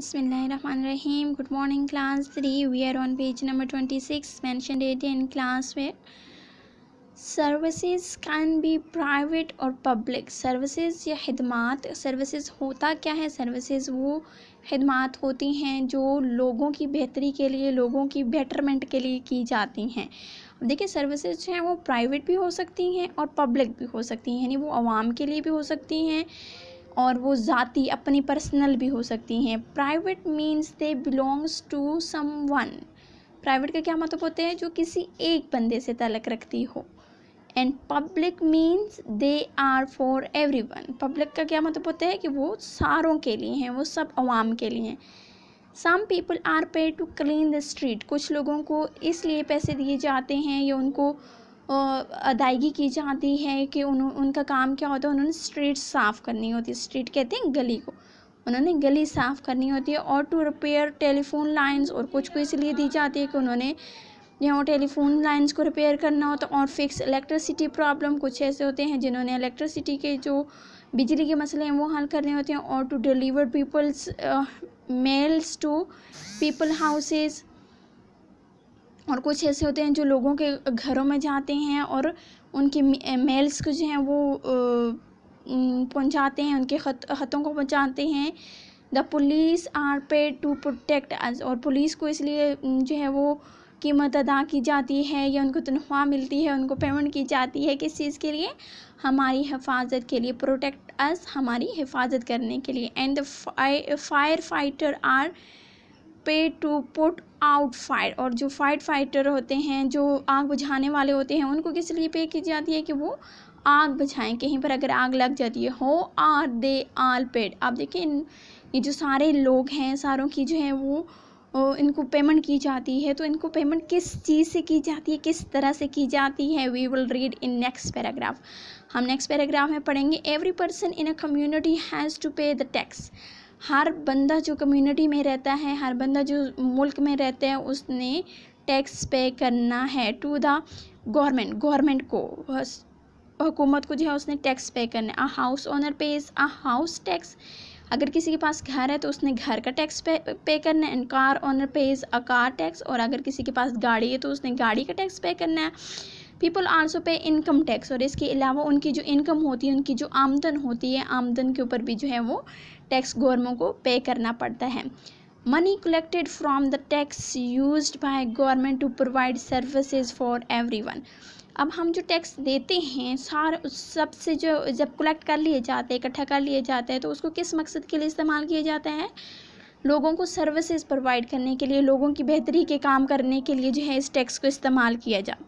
good morning class three we are on page number twenty six mention date in class way services can be private और public services या खदमात services होता क्या है services वो खदमात होती हैं जो लोगों की बेहतरी के लिए लोगों की बेटरमेंट के लिए की जाती हैं देखिए सर्विसेज हैं वो प्राइवेट भी हो सकती हैं और पब्लिक भी हो सकती हैं यानी वो आवाम के लिए भी हो सकती हैं और वो ज़ाती अपनी पर्सनल भी हो सकती हैं private means they belongs to someone private का क्या मतलब होते हैं जो किसी एक बंदे से तलक रखती हो and public means they are for everyone public का क्या मतलब होता है कि वो सारों के लिए हैं वो सब आवाम के लिए हैं some people are pay to clean the street कुछ लोगों को इसलिए पैसे दिए जाते हैं या उनको अदायगी की जाती है कि उन उनका काम क्या होता है उन्होंने स्ट्रीट साफ़ करनी होती है स्ट्रीट कहते हैं गली को उन्होंने गली साफ़ करनी होती है और टू रिपेयर टेलीफोन लाइंस और कुछ को इसलिए दी जाती है कि उन्होंने यहाँ टेलीफोन लाइंस को रिपेयर करना होता है और फिक्स इलेक्ट्रिसिटी प्रॉब्लम कुछ ऐसे होते हैं जिन्होंने इलेक्ट्रिसिटी के जो बिजली के मसले हैं वो हल करने होते हैं और to deliver peoples mails to people houses और कुछ ऐसे होते हैं जो लोगों के घरों में जाते हैं और उनके मेल्स को जो हैं वो पहुंचाते हैं उनके खत ख़तों को पहुंचाते हैं the police are pay to protect us और पुलिस को इसलिए जो है वो कीमत अदा की जाती है या उनको तनख्वाह मिलती है उनको पेमेंट की जाती है किस चीज़ के लिए हमारी हिफाजत के लिए प्रोटेक्ट अस हमारी हिफाजत करने के लिए and the firefighter are pay to put out fire और जो फाइट फाइटर होते हैं जो आग बुझाने वाले होते हैं उनको किस लिए पे की जाती है कि वो आग बुझाएं कहीं पर अगर आग लग जाती है हो आर दे आल पेड आप देखिए इन ये जो सारे लोग हैं सारों की जो है वो इनको पेमेंट की जाती है तो इनको पेमेंट किस चीज़ से की जाती है किस तरह से की जाती है we will read in next paragraph हम नेक्स्ट पैराग्राफ में पढ़ेंगे every person in a community has to pay the tax हर बंदा जो कम्युनिटी में रहता है हर बंदा जो मुल्क में रहता है उसने टैक्स पे करना है टू द गवर्नमेंट गवर्नमेंट को हुकूमत को जो है उसने टैक्स पे करना है a house owner pay is a house tax अगर किसी के पास घर है तो उसने घर का टैक्स पे पे करना है and car owner pay is a car tax और अगर किसी के पास गाड़ी है तो उसने गाड़ी का टैक्स पे करना है people also pay income tax और इसके अलावा उनकी जो इनकम होती है उनकी जो आमदन होती है आमदन के ऊपर भी जो है वो टैक्स गवर्नमेंट को पे करना पड़ता है money from the tax use by by to provide services for everyone अब हम जो टैक्स देते हैं सार सबसे जो जब कलेक्ट कर लिए जाते हैं इकट्ठा कर लिए जाते हैं तो उसको किस मकसद के लिए इस्तेमाल किया जाता है लोगों को सर्विसेज प्रोवाइड करने के लिए लोगों की बेहतरी के काम करने के लिए जो है इस टैक्स को इस्तेमाल किया जाता है